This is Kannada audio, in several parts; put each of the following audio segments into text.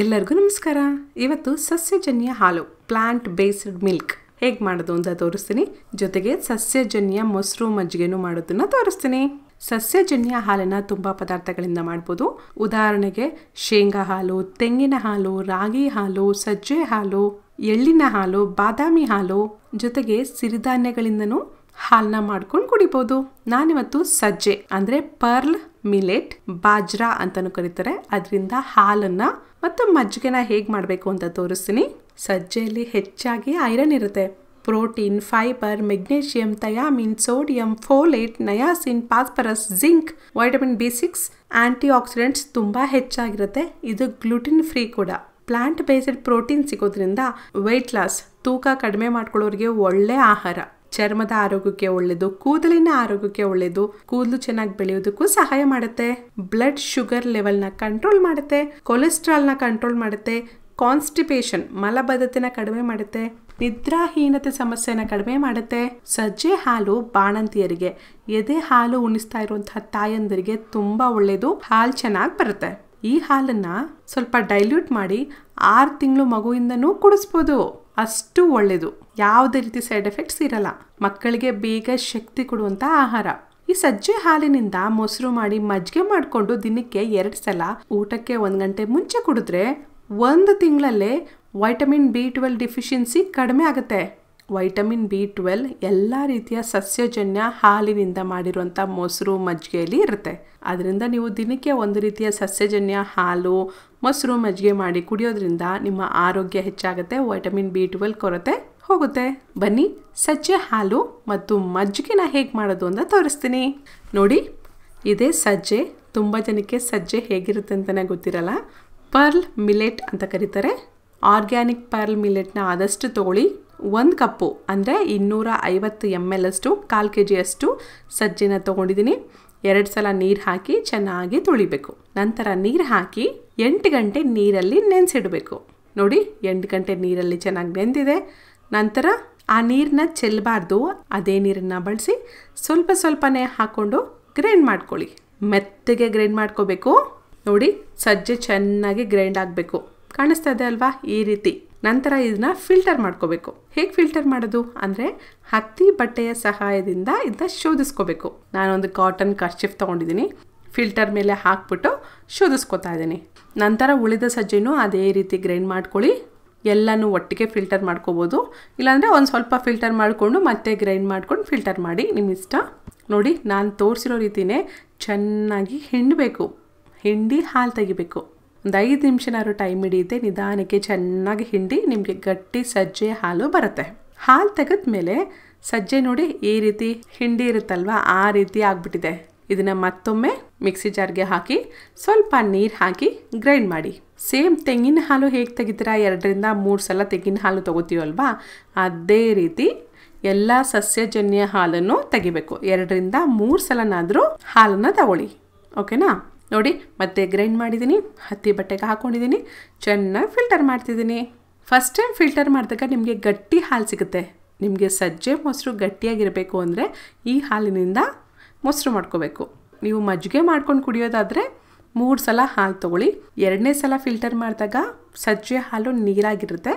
ಎಲ್ಲರಿಗೂ ನಮಸ್ಕಾರ ಇವತ್ತು ಸಸ್ಯಜನ್ಯ ಹಾಲು ಪ್ಲಾಂಟ್ ಬೇಸ್ಡ್ ಮಿಲ್ಕ್ ಹೇಗೆ ಮಾಡೋದು ಅಂತ ತೋರಿಸ್ತೀನಿ ಜೊತೆಗೆ ಸಸ್ಯಜನ್ಯ ಮೊಸರು ಮಜ್ಜಿಗೆನು ಮಾಡೋದನ್ನ ತೋರಿಸ್ತೀನಿ ಸಸ್ಯಜನ್ಯ ಹಾಲನ್ನು ತುಂಬ ಪದಾರ್ಥಗಳಿಂದ ಮಾಡ್ಬೋದು ಉದಾಹರಣೆಗೆ ಶೇಂಗಾ ಹಾಲು ತೆಂಗಿನ ಹಾಲು ರಾಗಿ ಹಾಲು ಸಜ್ಜೆ ಹಾಲು ಎಳ್ಳಿನ ಹಾಲು ಬಾದಾಮಿ ಹಾಲು ಜೊತೆಗೆ ಸಿರಿಧಾನ್ಯಗಳಿಂದನು ಹಾಲನ್ನ ಮಾಡ್ಕೊಂಡು ಕುಡಿಬೋದು ನಾನಿವತ್ತು ಸಜ್ಜೆ ಅಂದರೆ ಪರ್ಲ್ ಮಿಲೆಟ್ ಬಾಜ್ರಾ ಅಂತಲೂ ಕರೀತಾರೆ ಅದರಿಂದ ಹಾಲನ್ನು ಮತ್ತು ಮಜ್ಜಿಗೆನ ಹೇಗೆ ಮಾಡಬೇಕು ಅಂತ ತೋರಿಸ್ತೀನಿ ಸಜ್ಜೆಯಲ್ಲಿ ಹೆಚ್ಚಾಗಿ ಐರನ್ ಇರುತ್ತೆ protein fibre magnesium thiamine sodium folate niacin phosphorus zinc vitamin B six antioxidants ತುಂಬ ಹೆಚ್ಚಾಗಿರುತ್ತೆ ಇದು ಗ್ಲುಟಿನ್ ಫ್ರೀ ಕೂಡ ಪ್ಲಾಂಟ್ ಬೇಸ್ಡ್ ಪ್ರೋಟೀನ್ ಸಿಗೋದ್ರಿಂದ ವೆಯ್ಟ್ ಲಾಸ್ ತೂಕ ಕಡಿಮೆ ಮಾಡ್ಕೊಳ್ಳೋರಿಗೆ ಒಳ್ಳೆ ಆಹಾರ ಚರ್ಮದ ಆರೋಗ್ಯಕ್ಕೆ ಒಳ್ಳೆಯದು ಕೂದಲಿನ ಆರೋಗ್ಯಕ್ಕೆ ಒಳ್ಳೆಯದು ಕೂದಲು ಚೆನ್ನಾಗಿ ಬೆಳೆಯೋದಕ್ಕೂ ಸಹಾಯ ಮಾಡುತ್ತೆ ಬ್ಲಡ್ ಶುಗರ್ ಲೆವೆಲ್ನ ಕಂಟ್ರೋಲ್ ಮಾಡುತ್ತೆ ಕೊಲೆಸ್ಟ್ರಾಲ್ನ ಕಂಟ್ರೋಲ್ ಮಾಡುತ್ತೆ ಕಾನ್ಸ್ಟಿಪೇಷನ್ ಮಲಬದ್ಧತೆನ ಕಡಿಮೆ ಮಾಡುತ್ತೆ ನಿದ್ರಾಹೀನತೆ ಸಮಸ್ಯೆನ ಕಡಿಮೆ ಮಾಡುತ್ತೆ ಸಜ್ಜೆ ಹಾಲು ಬಾಣಂತಿಯರಿಗೆ ಎದೆ ಹಾಲು ಉಣಿಸ್ತಾ ಇರುವಂತಹ ತಾಯಂದಿರಿಗೆ ತುಂಬಾ ಒಳ್ಳೆಯದು ಹಾಲು ಚೆನ್ನಾಗಿ ಬರುತ್ತೆ ಈ ಹಾಲನ್ನ ಸ್ವಲ್ಪ ಡೈಲ್ಯೂಟ್ ಮಾಡಿ ಆರು ತಿಂಗಳು ಮಗುವಿಂದನೂ ಕುಡಿಸ್ಬೋದು ಅಷ್ಟು ಒಳ್ಳೆಯದು ಯಾವುದೇ ರೀತಿ ಸೈಡ್ ಎಫೆಕ್ಟ್ಸ್ ಇರಲ್ಲ ಮಕ್ಕಳಿಗೆ ಬೇಗ ಶಕ್ತಿ ಕೊಡುವಂಥ ಆಹಾರ ಈ ಸಜ್ಜೆ ಹಾಲಿನಿಂದ ಮೊಸರು ಮಾಡಿ ಮಜ್ಜಿಗೆ ಮಾಡಿಕೊಂಡು ದಿನಕ್ಕೆ ಎರಡು ಸಲ ಊಟಕ್ಕೆ ಒಂದು ಗಂಟೆ ಮುಂಚೆ ಕುಡಿದ್ರೆ ಒಂದು ತಿಂಗಳಲ್ಲೇ ವೈಟಮಿನ್ ಬಿ ಟ್ವೆಲ್ ಡಿಫಿಷಿಯನ್ಸಿ ಕಡಿಮೆ ಆಗುತ್ತೆ ವೈಟಮಿನ್ ಬಿ ಟ್ವೆಲ್ ಎಲ್ಲ ರೀತಿಯ ಸಸ್ಯಜನ್ಯ ಹಾಲಿನಿಂದ ಮಾಡಿರುವಂಥ ಮೊಸರು ಮಜ್ಜಿಗೆಯಲ್ಲಿ ಇರುತ್ತೆ ಅದರಿಂದ ನೀವು ದಿನಕ್ಕೆ ಒಂದು ರೀತಿಯ ಸಸ್ಯಜನ್ಯ ಹಾಲು ಮೊಸರು ಮಜ್ಜಿಗೆ ಮಾಡಿ ಕುಡಿಯೋದ್ರಿಂದ ನಿಮ್ಮ ಆರೋಗ್ಯ ಹೆಚ್ಚಾಗುತ್ತೆ ವೈಟಮಿನ್ ಬಿ ಟ್ವೆಲ್ ಕೊರತೆ ಹೋಗುತ್ತೆ ಬನ್ನಿ ಸಜ್ಜೆ ಹಾಲು ಮತ್ತು ಮಜ್ಜಿಗೆನ ಹೇಗೆ ಮಾಡೋದು ಅಂತ ತೋರಿಸ್ತೀನಿ ನೋಡಿ ಇದೇ ಸಜ್ಜೆ ತುಂಬ ಜನಕ್ಕೆ ಸಜ್ಜೆ ಹೇಗಿರುತ್ತೆ ಅಂತಲೇ ಗೊತ್ತಿರಲ್ಲ ಪರ್ಲ್ ಮಿಲೆಟ್ ಅಂತ ಕರೀತಾರೆ ಆರ್ಗ್ಯಾನಿಕ್ ಪರ್ಲ್ ಮಿಲೆಟ್ನ ಆದಷ್ಟು ತೊಗೊಳ್ಳಿ ಒಂದು ಕಪ್ಪು ಅಂದರೆ ಇನ್ನೂರ ಐವತ್ತು ಎಮ್ ಎಲ್ ಅಷ್ಟು ಕಾಲು ಕೆ ಜಿಯಷ್ಟು ಸಜ್ಜಿನ ತೊಗೊಂಡಿದ್ದೀನಿ ಎರಡು ಸಲ ನೀರು ಹಾಕಿ ಚೆನ್ನಾಗಿ ತುಳಿಬೇಕು ನಂತರ ನೀರು ಹಾಕಿ ಎಂಟು ಗಂಟೆ ನೀರಲ್ಲಿ ನೆನೆಸಿಡಬೇಕು ನೋಡಿ ಎಂಟು ಗಂಟೆ ನೀರಲ್ಲಿ ಚೆನ್ನಾಗಿ ನೆಂದಿದೆ ನಂತರ ಆ ನೀರನ್ನ ಚೆಲ್ಲಬಾರ್ದು ಅದೇ ನೀರನ್ನು ಬಳಸಿ ಸ್ವಲ್ಪ ಸ್ವಲ್ಪನೇ ಹಾಕ್ಕೊಂಡು ಗ್ರೈಂಡ್ ಮಾಡ್ಕೊಳ್ಳಿ ಮೆತ್ತಗೆ ಗ್ರೈಂಡ್ ಮಾಡ್ಕೋಬೇಕು ನೋಡಿ ಸಜ್ಜೆ ಚೆನ್ನಾಗಿ ಗ್ರೈಂಡ್ ಆಗಬೇಕು ಕಾಣಿಸ್ತದೆ ಅಲ್ವಾ ಈ ರೀತಿ ನಂತರ ಇದನ್ನ ಫಿಲ್ಟರ್ ಮಾಡ್ಕೋಬೇಕು ಹೇಗೆ ಫಿಲ್ಟರ್ ಮಾಡೋದು ಅಂದರೆ ಹತ್ತಿ ಬಟ್ಟೆಯ ಸಹಾಯದಿಂದ ಇದನ್ನ ಶೋಧಿಸ್ಕೋಬೇಕು ನಾನೊಂದು ಕಾಟನ್ ಕರ್ಚಿಫ್ ತೊಗೊಂಡಿದ್ದೀನಿ ಫಿಲ್ಟರ್ ಮೇಲೆ ಹಾಕ್ಬಿಟ್ಟು ಶೋಧಿಸ್ಕೋತಾ ಇದ್ದೀನಿ ನಂತರ ಉಳಿದ ಸಜ್ಜೆನೂ ಅದೇ ರೀತಿ ಗ್ರೈಂಡ್ ಮಾಡ್ಕೊಳ್ಳಿ ಎಲ್ಲನೂ ಒಟ್ಟಿಗೆ ಫಿಲ್ಟರ್ ಮಾಡ್ಕೋಬೋದು ಇಲ್ಲಾಂದರೆ ಒಂದು ಸ್ವಲ್ಪ ಫಿಲ್ಟರ್ ಮಾಡಿಕೊಂಡು ಮತ್ತೆ ಗ್ರೈಂಡ್ ಮಾಡ್ಕೊಂಡು ಫಿಲ್ಟರ್ ಮಾಡಿ ನಿಮ್ಮ ಇಷ್ಟ ನೋಡಿ ನಾನು ತೋರಿಸಿರೋ ರೀತಿಯೇ ಚೆನ್ನಾಗಿ ಹಿಂಡಬೇಕು ಹಿಂಡಿ ಹಾಲು ತೆಗಿಬೇಕು ಒಂದು ಐದು ನಿಮಿಷನಾದ್ರೂ ಟೈಮ್ ಹಿಡಿಯುತ್ತೆ ನಿಧಾನಕ್ಕೆ ಚೆನ್ನಾಗಿ ಹಿಂಡಿ ನಿಮಗೆ ಗಟ್ಟಿ ಸಜ್ಜೆ ಹಾಲು ಬರುತ್ತೆ ಹಾಲು ಮೇಲೆ ಸಜ್ಜೆ ನೋಡಿ ಈ ರೀತಿ ಹಿಂಡಿ ಇರುತ್ತಲ್ವ ಆ ರೀತಿ ಆಗ್ಬಿಟ್ಟಿದೆ ಇದನ್ನು ಮತ್ತೊಮ್ಮೆ ಮಿಕ್ಸಿ ಜಾರ್ಗೆ ಹಾಕಿ ಸ್ವಲ್ಪ ನೀರು ಹಾಕಿ ಗ್ರೈಂಡ್ ಮಾಡಿ ಸೇಮ್ ತೆಂಗಿನ ಹಾಲು ಹೇಗೆ ತೆಗಿತೀರ ಎರಡರಿಂದ ಮೂರು ಸಲ ತೆಂಗಿನ ಹಾಲು ತೊಗೋತೀವಲ್ವಾ ಅದೇ ರೀತಿ ಎಲ್ಲ ಸಸ್ಯಜನ್ಯ ಹಾಲನ್ನು ತೆಗಿಬೇಕು ಎರಡರಿಂದ ಮೂರು ಸಲನಾದರೂ ಹಾಲನ್ನು ತಗೊಳ್ಳಿ ಓಕೆನಾ ನೋಡಿ ಮತ್ತೆ ಗ್ರೈಂಡ್ ಮಾಡಿದ್ದೀನಿ ಹತ್ತಿ ಬಟ್ಟೆಗೆ ಹಾಕ್ಕೊಂಡಿದ್ದೀನಿ ಚೆನ್ನಾಗಿ ಫಿಲ್ಟರ್ ಮಾಡ್ತಿದ್ದೀನಿ ಫಸ್ಟ್ ಟೈಮ್ ಫಿಲ್ಟರ್ ಮಾಡಿದಾಗ ನಿಮಗೆ ಗಟ್ಟಿ ಹಾಲು ಸಿಗುತ್ತೆ ನಿಮಗೆ ಸಜ್ಜೆ ಮೊಸರು ಗಟ್ಟಿಯಾಗಿರಬೇಕು ಅಂದರೆ ಈ ಹಾಲಿನಿಂದ ಮೊಸರು ಮಾಡ್ಕೋಬೇಕು ನೀವು ಮಜ್ಜಿಗೆ ಮಾಡ್ಕೊಂಡು ಕುಡಿಯೋದಾದರೆ ಮೂರು ಸಲ ಹಾಲು ತೊಗೊಳ್ಳಿ ಎರಡನೇ ಸಲ ಫಿಲ್ಟರ್ ಮಾಡಿದಾಗ ಸಜ್ಜೆ ಹಾಲು ನೀರಾಗಿರುತ್ತೆ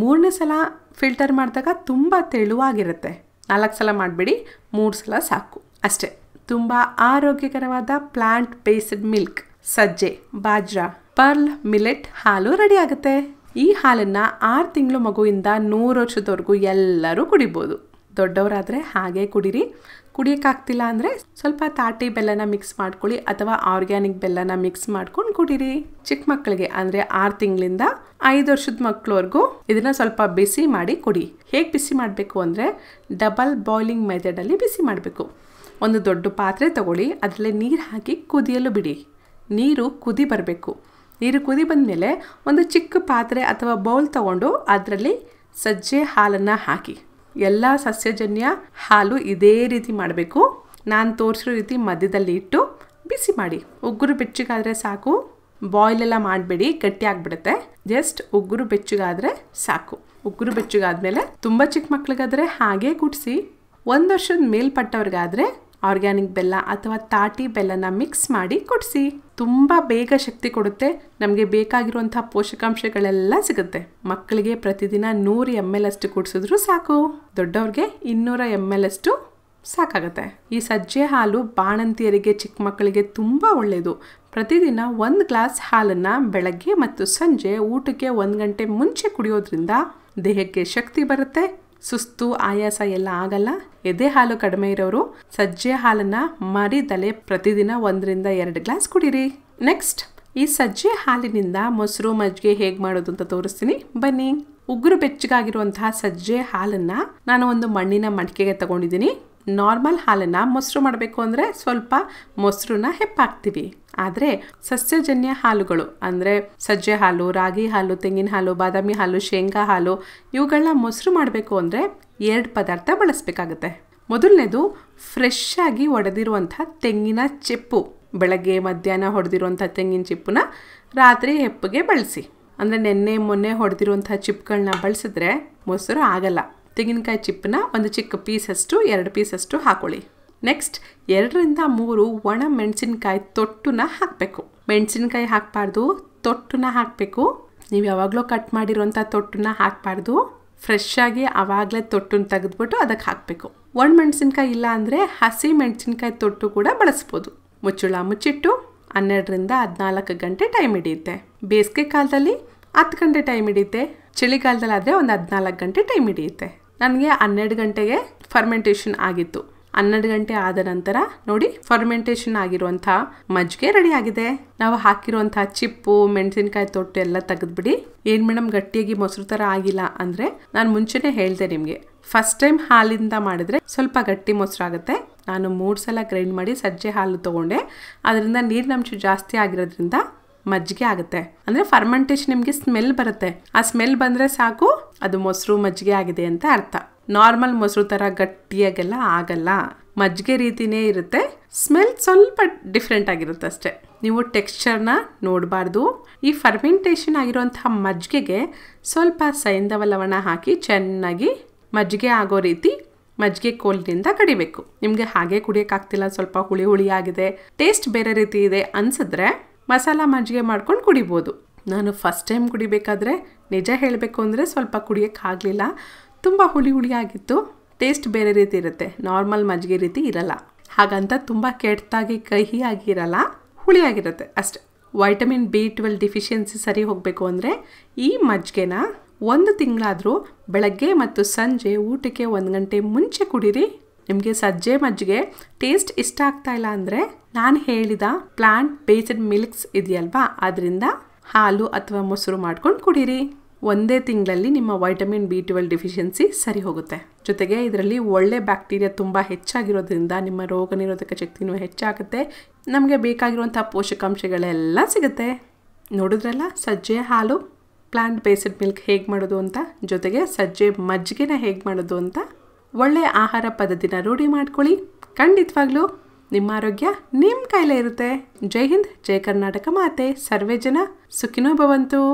ಮೂರನೇ ಸಲ ಫಿಲ್ಟರ್ ಮಾಡಿದಾಗ ತುಂಬ ತೆಳುವಾಗಿರುತ್ತೆ ನಾಲ್ಕು ಸಲ ಮಾಡಬೇಡಿ ಮೂರು ಸಲ ಸಾಕು ಅಷ್ಟೇ ತುಂಬ ಆರೋಗ್ಯಕರವಾದ ಪ್ಲಾಂಟ್ ಬೇಸ್ಡ್ ಮಿಲ್ಕ್ ಸಜ್ಜೆ ಬಾಜ್ರಾ ಪರ್ಲ್ ಮಿಲೆಟ್ ಹಾಲು ರೆಡಿ ಆಗುತ್ತೆ ಈ ಹಾಲನ್ನು ಆರು ತಿಂಗಳು ಮಗುವಿಂದ ನೂರು ವರ್ಷದವರೆಗೂ ಎಲ್ಲರೂ ಕುಡಿಬೋದು ದೊಡ್ಡವರಾದರೆ ಹಾಗೆ ಕುಡೀರಿ ಕುಡಿಯೋಕ್ಕಾಗ್ತಿಲ್ಲ ಅಂದರೆ ಸ್ವಲ್ಪ ತಾಟಿ ಬೆಲ್ಲನ ಮಿಕ್ಸ್ ಮಾಡ್ಕೊಳ್ಳಿ ಅಥವಾ ಆರ್ಗ್ಯಾನಿಕ್ ಬೆಲ್ಲನ ಮಿಕ್ಸ್ ಮಾಡ್ಕೊಂಡು ಕುಡಿರಿ ಚಿಕ್ಕ ಮಕ್ಕಳಿಗೆ ಅಂದರೆ ಆರು ತಿಂಗಳಿಂದ ಐದು ವರ್ಷದ ಮಕ್ಕಳವರೆಗೂ ಇದನ್ನ ಸ್ವಲ್ಪ ಬಿಸಿ ಮಾಡಿ ಕುಡಿ ಹೇಗೆ ಬಿಸಿ ಮಾಡಬೇಕು ಅಂದರೆ ಡಬಲ್ ಬಾಯ್ಲಿಂಗ್ ಮೆಥಡಲ್ಲಿ ಬಿಸಿ ಮಾಡಬೇಕು ಒಂದು ದೊಡ್ಡ ಪಾತ್ರೆ ತಗೊಳ್ಳಿ ಅದರಲ್ಲಿ ನೀರು ಹಾಕಿ ಕುದಿಯಲು ಬಿಡಿ ನೀರು ಕುದಿ ಬರಬೇಕು ನೀರು ಕುದಿ ಬಂದಮೇಲೆ ಒಂದು ಚಿಕ್ಕ ಪಾತ್ರೆ ಅಥವಾ ಬೌಲ್ ತಗೊಂಡು ಅದರಲ್ಲಿ ಸಜ್ಜೆ ಹಾಲನ್ನು ಹಾಕಿ ಎಲ್ಲ ಸಸ್ಯಜನ್ಯ ಹಾಲು ಇದೇ ರೀತಿ ಮಾಡಬೇಕು ನಾನು ತೋರಿಸಿರೋ ರೀತಿ ಮಧ್ಯದಲ್ಲಿ ಇಟ್ಟು ಬಿಸಿ ಮಾಡಿ ಉಗುರು ಬೆಚ್ಚಿಗಾದರೆ ಸಾಕು ಬಾಯ್ಲ್ ಎಲ್ಲ ಮಾಡಬೇಡಿ ಗಟ್ಟಿ ಆಗಿಬಿಡುತ್ತೆ ಜಸ್ಟ್ ಉಗುರು ಬೆಚ್ಚಿಗಾದರೆ ಸಾಕು ಉಗುರು ಬೆಚ್ಚಗಾದ್ಮೇಲೆ ತುಂಬ ಚಿಕ್ಕ ಮಕ್ಳಿಗಾದರೆ ಹಾಗೇ ಕುಡಿಸಿ ಒಂದು ವರ್ಷದ ಮೇಲ್ಪಟ್ಟವ್ರಿಗಾದರೆ ಆರ್ಗ್ಯಾನಿಕ್ ಬೆಲ್ಲ ಅಥವಾ ತಾಟಿ ಬೆಲ್ಲನ ಮಿಕ್ಸ್ ಮಾಡಿ ಕುಡಿಸಿ ತುಂಬ ಬೇಗ ಶಕ್ತಿ ಕೊಡುತ್ತೆ ನಮಗೆ ಬೇಕಾಗಿರುವಂಥ ಪೋಷಕಾಂಶಗಳೆಲ್ಲ ಸಿಗುತ್ತೆ ಮಕ್ಕಳಿಗೆ ಪ್ರತಿದಿನ ನೂರು ಎಮ್ ಎಲ್ ಅಷ್ಟು ಕುಡಿಸಿದ್ರು ಸಾಕು ದೊಡ್ಡವ್ರಿಗೆ ಇನ್ನೂರ ಎಮ್ ಎಲ್ ಅಷ್ಟು ಸಾಕಾಗುತ್ತೆ ಈ ಸಜ್ಜೆ ಹಾಲು ಬಾಣಂತಿಯರಿಗೆ ಚಿಕ್ಕ ಮಕ್ಕಳಿಗೆ ತುಂಬ ಒಳ್ಳೆಯದು ಪ್ರತಿದಿನ ಒಂದು ಗ್ಲಾಸ್ ಹಾಲನ್ನು ಬೆಳಗ್ಗೆ ಮತ್ತು ಸಂಜೆ ಊಟಕ್ಕೆ ಒಂದು ಗಂಟೆ ಮುಂಚೆ ಕುಡಿಯೋದ್ರಿಂದ ದೇಹಕ್ಕೆ ಶಕ್ತಿ ಬರುತ್ತೆ ಸುಸ್ತು ಆಯಾಸ ಎಲ್ಲ ಆಗಲ್ಲ ಎದೆ ಹಾಲು ಕಡಿಮೆ ಇರೋರು ಸಜ್ಜೆ ಹಾಲನ್ನು ಮರಿದಲೆ ಪ್ರತಿದಿನ ಒಂದರಿಂದ ಎರಡು ಗ್ಲಾಸ್ ಕುಡೀರಿ ನೆಕ್ಸ್ಟ್ ಈ ಸಜ್ಜೆ ಹಾಲಿನಿಂದ ಮೊಸರು ಮಜ್ಜಿಗೆ ಹೇಗೆ ಮಾಡೋದು ಅಂತ ತೋರಿಸ್ತೀನಿ ಬನ್ನಿ ಉಗುರು ಬೆಚ್ಚಗಾಗಿರುವಂತಹ ಸಜ್ಜೆ ಹಾಲನ್ನು ನಾನು ಒಂದು ಮಣ್ಣಿನ ಮಡಿಕೆಗೆ ತಗೊಂಡಿದ್ದೀನಿ ನಾರ್ಮಲ್ ಹಾಲನ್ನು ಮೊಸರು ಮಾಡಬೇಕು ಅಂದರೆ ಸ್ವಲ್ಪ ಮೊಸರನ್ನ ಹೆಪ್ಪಾಕ್ತೀವಿ ಆದರೆ ಸಸ್ಯಜನ್ಯ ಹಾಲುಗಳು ಅಂದರೆ ಸಜ್ಜೆ ಹಾಲು ರಾಗಿ ಹಾಲು ತೆಂಗಿನ ಹಾಲು ಬಾದಾಮಿ ಹಾಲು ಶೇಂಗಾ ಹಾಲು ಇವುಗಳನ್ನ ಮೊಸರು ಮಾಡಬೇಕು ಅಂದರೆ ಎರಡು ಪದಾರ್ಥ ಬಳಸಬೇಕಾಗುತ್ತೆ ಮೊದಲನೇದು ಫ್ರೆಶ್ ಆಗಿ ಒಡೆದಿರುವಂಥ ತೆಂಗಿನ ಚಿಪ್ಪು ಬೆಳಗ್ಗೆ ಮಧ್ಯಾಹ್ನ ಹೊಡೆದಿರುವಂಥ ತೆಂಗಿನ ಚಿಪ್ಪನ್ನ ರಾತ್ರಿ ಹೆಪ್ಪಿಗೆ ಬಳಸಿ ಅಂದರೆ ನೆನ್ನೆ ಮೊನ್ನೆ ಹೊಡೆದಿರುವಂಥ ಚಿಪ್ಗಳನ್ನ ಬಳಸಿದ್ರೆ ಮೊಸರು ಆಗಲ್ಲ ತೆಂಗಿನಕಾಯಿ ಚಿಪ್ಪನ್ನ ಒಂದು ಚಿಕ್ಕ ಪೀಸಷ್ಟು ಎರಡು ಪೀಸಷ್ಟು ಹಾಕೊಳ್ಳಿ ನೆಕ್ಸ್ಟ್ ಎರಡರಿಂದ ಮೂರು ಒಣ ಮೆಣಸಿನಕಾಯಿ ತೊಟ್ಟನ್ನ ಹಾಕಬೇಕು ಮೆಣಸಿನಕಾಯಿ ಹಾಕಬಾರ್ದು ತೊಟ್ಟನ್ನ ಹಾಕಬೇಕು ನೀವು ಯಾವಾಗಲೂ ಕಟ್ ಮಾಡಿರೋಂಥ ತೊಟ್ಟನ್ನ ಹಾಕಬಾರ್ದು ಫ್ರೆಶ್ ಆಗಿ ಆವಾಗಲೇ ತೊಟ್ಟನ್ನು ತೆಗೆದ್ಬಿಟ್ಟು ಅದಕ್ಕೆ ಹಾಕಬೇಕು ಒಣ ಮೆಣಸಿನಕಾಯಿ ಇಲ್ಲ ಅಂದರೆ ಹಸಿ ಮೆಣಸಿನಕಾಯಿ ತೊಟ್ಟು ಕೂಡ ಬಳಸ್ಬೋದು ಮುಚ್ಚುಳ ಮುಚ್ಚಿಟ್ಟು ಹನ್ನೆರಡರಿಂದ ಹದಿನಾಲ್ಕು ಗಂಟೆ ಟೈಮ್ ಹಿಡಿಯುತ್ತೆ ಬೇಸಿಗೆ ಕಾಲದಲ್ಲಿ ಹತ್ತು ಗಂಟೆ ಟೈಮ್ ಹಿಡಿಯುತ್ತೆ ಚಳಿಗಾಲದಲ್ಲಾದರೆ ಒಂದು ಹದಿನಾಲ್ಕು ಗಂಟೆ ಟೈಮ್ ಹಿಡಿಯುತ್ತೆ ನನಗೆ ಹನ್ನೆರಡು ಗಂಟೆಗೆ ಫರ್ಮೆಂಟೇಷನ್ ಆಗಿತ್ತು ಹನ್ನೆರಡು ಗಂಟೆ ಆದ ನಂತರ ನೋಡಿ ಫರ್ಮೆಂಟೇಷನ್ ಆಗಿರುವಂಥ ಮಜ್ಜಿಗೆ ರೆಡಿ ಆಗಿದೆ ನಾವು ಹಾಕಿರುವಂಥ ಚಿಪ್ಪು ಮೆಣಸಿನ್ಕಾಯಿ ತೊಟ್ಟು ಎಲ್ಲ ತೆಗೆದ್ಬಿಡಿ ಏನು ಮೇಡಮ್ ಗಟ್ಟಿಯಾಗಿ ಮೊಸರು ಥರ ಆಗಿಲ್ಲ ಅಂದರೆ ನಾನು ಮುಂಚೆನೇ ಹೇಳಿದೆ ನಿಮಗೆ ಫಸ್ಟ್ ಟೈಮ್ ಹಾಲಿಂದ ಮಾಡಿದ್ರೆ ಸ್ವಲ್ಪ ಗಟ್ಟಿ ಮೊಸರು ಆಗುತ್ತೆ ನಾನು ಮೂರು ಸಲ ಗ್ರೈಂಡ್ ಮಾಡಿ ಸಜ್ಜೆ ಹಾಲು ತೊಗೊಂಡೆ ಅದರಿಂದ ನೀರಿನಂಶ ಜಾಸ್ತಿ ಆಗಿರೋದ್ರಿಂದ ಮಜ್ಜಿಗೆ ಆಗುತ್ತೆ ಅಂದರೆ ಫರ್ಮೆಂಟೇಶನ್ ನಿಮಗೆ ಸ್ಮೆಲ್ ಬರುತ್ತೆ ಆ ಸ್ಮೆಲ್ ಬಂದರೆ ಸಾಕು ಅದು ಮೊಸರು ಮಜ್ಜಿಗೆ ಆಗಿದೆ ಅಂತ ಅರ್ಥ ನಾರ್ಮಲ್ ಮೊಸರು ಥರ ಗಟ್ಟಿಯಾಗೆಲ್ಲ ಆಗಲ್ಲ ಮಜ್ಜಿಗೆ ರೀತಿನೇ ಇರುತ್ತೆ ಸ್ಮೆಲ್ ಸ್ವಲ್ಪ ಡಿಫ್ರೆಂಟ್ ಆಗಿರುತ್ತೆ ಅಷ್ಟೇ ನೀವು ಟೆಕ್ಸ್ಚರ್ನ ನೋಡಬಾರ್ದು ಈ ಫರ್ಮೆಂಟೇಷನ್ ಆಗಿರುವಂತಹ ಮಜ್ಜಿಗೆಗೆ ಸ್ವಲ್ಪ ಸೈಂಧವ ಲವಣ ಹಾಕಿ ಚೆನ್ನಾಗಿ ಮಜ್ಜಿಗೆ ಆಗೋ ರೀತಿ ಮಜ್ಜಿಗೆ ಕೋಲಿನಿಂದ ಕಡಿಬೇಕು ನಿಮಗೆ ಹಾಗೆ ಕುಡಿಯೋಕ್ಕಾಗ್ತಿಲ್ಲ ಸ್ವಲ್ಪ ಹುಳಿ ಹುಳಿ ಆಗಿದೆ ಟೇಸ್ಟ್ ಬೇರೆ ರೀತಿ ಇದೆ ಅನ್ಸಿದ್ರೆ ಮಸಾಲ ಮಜ್ಜಿಗೆ ಮಾಡ್ಕೊಂಡು ಕುಡಿಬೋದು ನಾನು ಫಸ್ಟ್ ಟೈಮ್ ಕುಡಿಬೇಕಾದ್ರೆ ನಿಜ ಹೇಳಬೇಕು ಅಂದರೆ ಸ್ವಲ್ಪ ಕುಡಿಯೋಕ್ಕಾಗಲಿಲ್ಲ ತುಂಬ ಹುಳಿ ಹುಳಿಯಾಗಿತ್ತು ಟೇಸ್ಟ್ ಬೇರೆ ರೀತಿ ಇರುತ್ತೆ ನಾರ್ಮಲ್ ಮಜ್ಜಿಗೆ ರೀತಿ ಇರಲ್ಲ ಹಾಗಂತ ತುಂಬ ಕೆಟ್ಟಾಗಿ ಕಹಿಯಾಗಿ ಇರಲ್ಲ ಹುಳಿಯಾಗಿರುತ್ತೆ ಅಷ್ಟೆ ವೈಟಮಿನ್ ಬಿ ಟ್ವೆಲ್ ಡಿಫಿಷಿಯನ್ಸಿ ಸರಿ ಹೋಗಬೇಕು ಅಂದರೆ ಈ ಮಜ್ಜಿಗೆನ ಒಂದು ತಿಂಗಳಾದರೂ ಬೆಳಗ್ಗೆ ಮತ್ತು ಸಂಜೆ ಊಟಕ್ಕೆ ಒಂದು ಗಂಟೆ ಮುಂಚೆ ಕುಡೀರಿ ನಿಮಗೆ ಸಜ್ಜೆ ಮಜ್ಜಿಗೆ ಟೇಸ್ಟ್ ಇಷ್ಟ ಆಗ್ತಾ ಇಲ್ಲ ಅಂದರೆ ನಾನು ಹೇಳಿದ ಪ್ಲಾಂಟ್ ಬೇಸ್ಡ್ ಮಿಲ್ಕ್ಸ್ ಇದೆಯಲ್ವಾ ಅದರಿಂದ ಹಾಲು ಅಥವಾ ಮೊಸರು ಮಾಡ್ಕೊಂಡು ಕುಡೀರಿ ಒಂದೇ ತಿಂಗಳಲ್ಲಿ ನಿಮ್ಮ ವೈಟಮಿನ್ ಬಿ ಟ್ವೆಲ್ ಡಿಫಿಷಿಯನ್ಸಿ ಸರಿ ಹೋಗುತ್ತೆ ಜೊತೆಗೆ ಇದರಲ್ಲಿ ಒಳ್ಳೆ ಬ್ಯಾಕ್ಟೀರಿಯಾ ತುಂಬ ಹೆಚ್ಚಾಗಿರೋದ್ರಿಂದ ನಿಮ್ಮ ರೋಗ ನಿರೋಧಕ ಶಕ್ತಿನೂ ಹೆಚ್ಚಾಗುತ್ತೆ ನಮಗೆ ಬೇಕಾಗಿರುವಂಥ ಪೋಷಕಾಂಶಗಳೆಲ್ಲ ಸಿಗುತ್ತೆ ನೋಡಿದ್ರಲ್ಲ ಸಜ್ಜೆ ಹಾಲು ಪ್ಲಾಂಟ್ ಬೇಸ್ಡ್ ಮಿಲ್ಕ್ ಹೇಗೆ ಮಾಡೋದು ಅಂತ ಜೊತೆಗೆ ಸಜ್ಜೆ ಮಜ್ಜಿಗೆನ ಹೇಗೆ ಮಾಡೋದು ಅಂತ ಒಳ್ಳೆಯ ಆಹಾರ ಪದ್ಧತಿನ ರೂಢಿ ಮಾಡ್ಕೊಳ್ಳಿ ಖಂಡಿತವಾಗ್ಲೂ ನಿಮ್ಮ ಆರೋಗ್ಯ ನಿಮ್ಮ ಕೈಲೇ ಇರುತ್ತೆ ಜೈ ಹಿಂದ್ ಜೈ ಕರ್ನಾಟಕ ಮಾತೆ ಸರ್ವೇ ಜನ ಸುಖಿನೋ ಭವಂತು